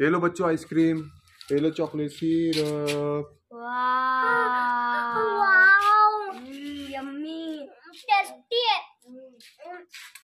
ये लो बच्चों आइसक्रीम ये लो chocolate syrup wow hmm, yummy tasty है हम्म।